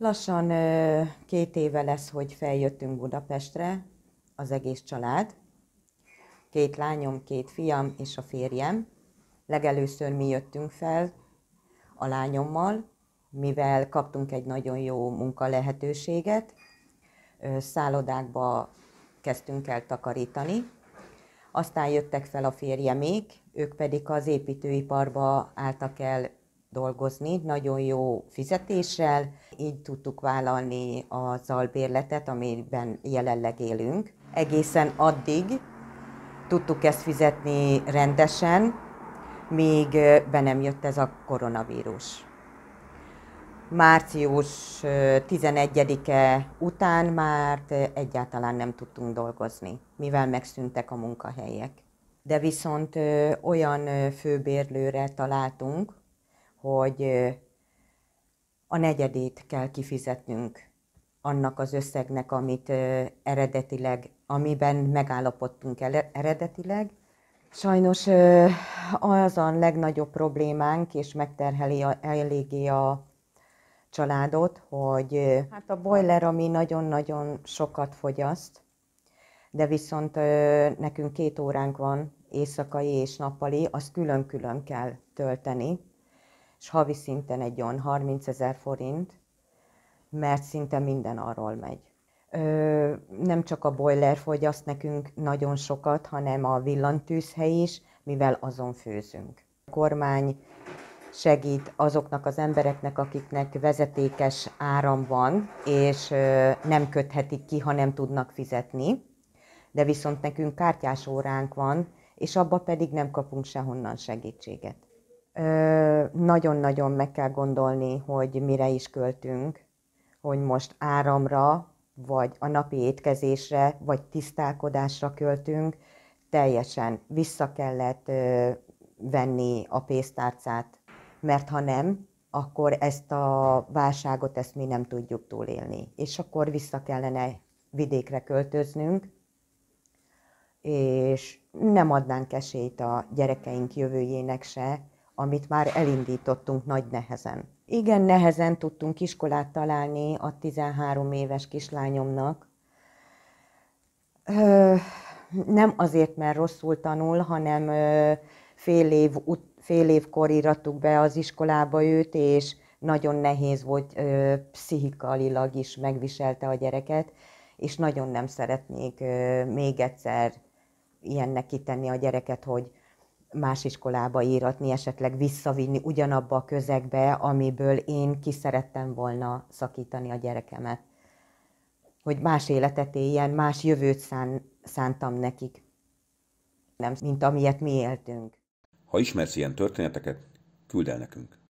Lassan két éve lesz, hogy feljöttünk Budapestre, az egész család. Két lányom, két fiam és a férjem. Legelőször mi jöttünk fel a lányommal, mivel kaptunk egy nagyon jó munka lehetőséget. Szállodákba kezdtünk el takarítani. Aztán jöttek fel a férjemék, ők pedig az építőiparba álltak el dolgozni, nagyon jó fizetéssel, így tudtuk vállalni az albérletet, amiben jelenleg élünk. Egészen addig tudtuk ezt fizetni rendesen, míg be nem jött ez a koronavírus. Március 11-e után már egyáltalán nem tudtunk dolgozni, mivel megszűntek a munkahelyek. De viszont olyan főbérlőre találtunk, hogy a negyedét kell kifizetnünk annak az összegnek, amit eredetileg, amiben megállapodtunk eredetileg. Sajnos az a legnagyobb problémánk, és megterheli a, eléggé a családot, hogy hát a boiler, ami nagyon-nagyon sokat fogyaszt, de viszont nekünk két óránk van, éjszakai és nappali, azt külön-külön kell tölteni, és havi szinten egy olyan 30 ezer forint, mert szinte minden arról megy. Ö, nem csak a boiler fogyaszt nekünk nagyon sokat, hanem a villantűzhely is, mivel azon főzünk. A kormány segít azoknak az embereknek, akiknek vezetékes áram van, és nem köthetik ki, ha nem tudnak fizetni. De viszont nekünk kártyás óránk van, és abba pedig nem kapunk sehonnan segítséget nagyon-nagyon meg kell gondolni, hogy mire is költünk, hogy most áramra, vagy a napi étkezésre, vagy tisztálkodásra költünk, teljesen vissza kellett ö, venni a pénztárcát, mert ha nem, akkor ezt a válságot, ezt mi nem tudjuk túlélni. És akkor vissza kellene vidékre költöznünk, és nem adnánk esélyt a gyerekeink jövőjének se, amit már elindítottunk nagy nehezen. Igen, nehezen tudtunk iskolát találni a 13 éves kislányomnak. nem azért, mert rosszul tanul, hanem fél, év, fél évkor írattuk be az iskolába őt, és nagyon nehéz volt, pszichikailag is megviselte a gyereket, és nagyon nem szeretnék még egyszer ilyennek kitenni a gyereket, hogy más iskolába íratni, esetleg visszavinni ugyanabba a közegbe, amiből én ki szerettem volna szakítani a gyerekemet. Hogy más életet éljen, más jövőt szán, szántam nekik, nem, mint amilyet mi éltünk. Ha ismersz ilyen történeteket, küld el nekünk.